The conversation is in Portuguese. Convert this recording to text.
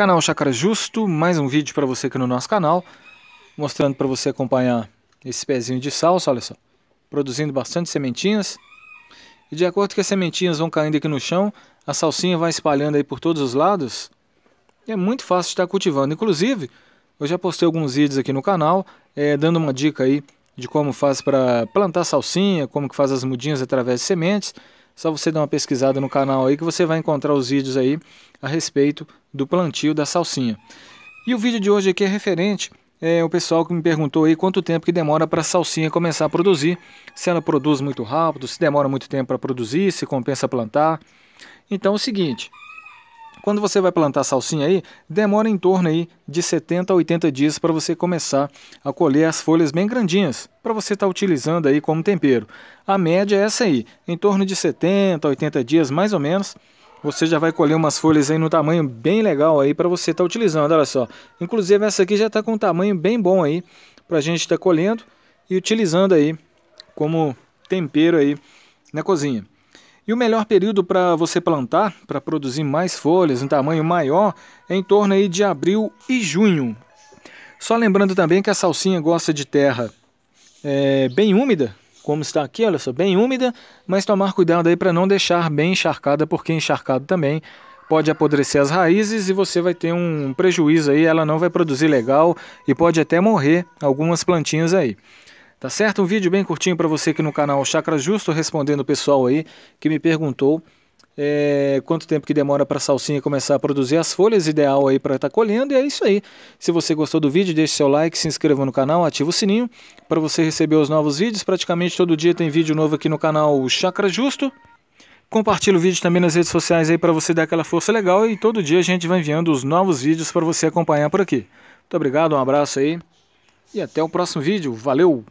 Canal Chácara Justo, mais um vídeo para você aqui no nosso canal, mostrando para você acompanhar esse pezinho de salsa, olha só, produzindo bastante sementinhas. E de acordo que as sementinhas vão caindo aqui no chão, a salsinha vai espalhando aí por todos os lados. E é muito fácil de estar tá cultivando. Inclusive, eu já postei alguns vídeos aqui no canal, é, dando uma dica aí de como faz para plantar salsinha, como que faz as mudinhas através de sementes. Só você dar uma pesquisada no canal aí que você vai encontrar os vídeos aí a respeito do plantio da salsinha. E o vídeo de hoje aqui é referente é o pessoal que me perguntou aí quanto tempo que demora para a salsinha começar a produzir, se ela produz muito rápido, se demora muito tempo para produzir, se compensa plantar. Então é o seguinte, quando você vai plantar salsinha aí, demora em torno aí de 70 a 80 dias para você começar a colher as folhas bem grandinhas, para você estar tá utilizando aí como tempero. A média é essa aí, em torno de 70 a 80 dias mais ou menos, você já vai colher umas folhas aí no tamanho bem legal aí para você estar tá utilizando, olha só. Inclusive essa aqui já está com um tamanho bem bom aí para a gente estar tá colhendo e utilizando aí como tempero aí na cozinha. E o melhor período para você plantar, para produzir mais folhas, um tamanho maior, é em torno aí de abril e junho. Só lembrando também que a salsinha gosta de terra é, bem úmida, como está aqui, olha só, bem úmida, mas tomar cuidado aí para não deixar bem encharcada, porque encharcado também pode apodrecer as raízes e você vai ter um prejuízo aí, ela não vai produzir legal e pode até morrer algumas plantinhas aí. Tá certo? Um vídeo bem curtinho para você aqui no canal Chakra Justo, respondendo o pessoal aí que me perguntou é, quanto tempo que demora para a salsinha começar a produzir as folhas, ideal aí para estar tá colhendo, e é isso aí. Se você gostou do vídeo, deixe seu like, se inscreva no canal, ativa o sininho para você receber os novos vídeos. Praticamente todo dia tem vídeo novo aqui no canal Chakra Justo. Compartilhe o vídeo também nas redes sociais aí para você dar aquela força legal e todo dia a gente vai enviando os novos vídeos para você acompanhar por aqui. Muito obrigado, um abraço aí e até o próximo vídeo. Valeu!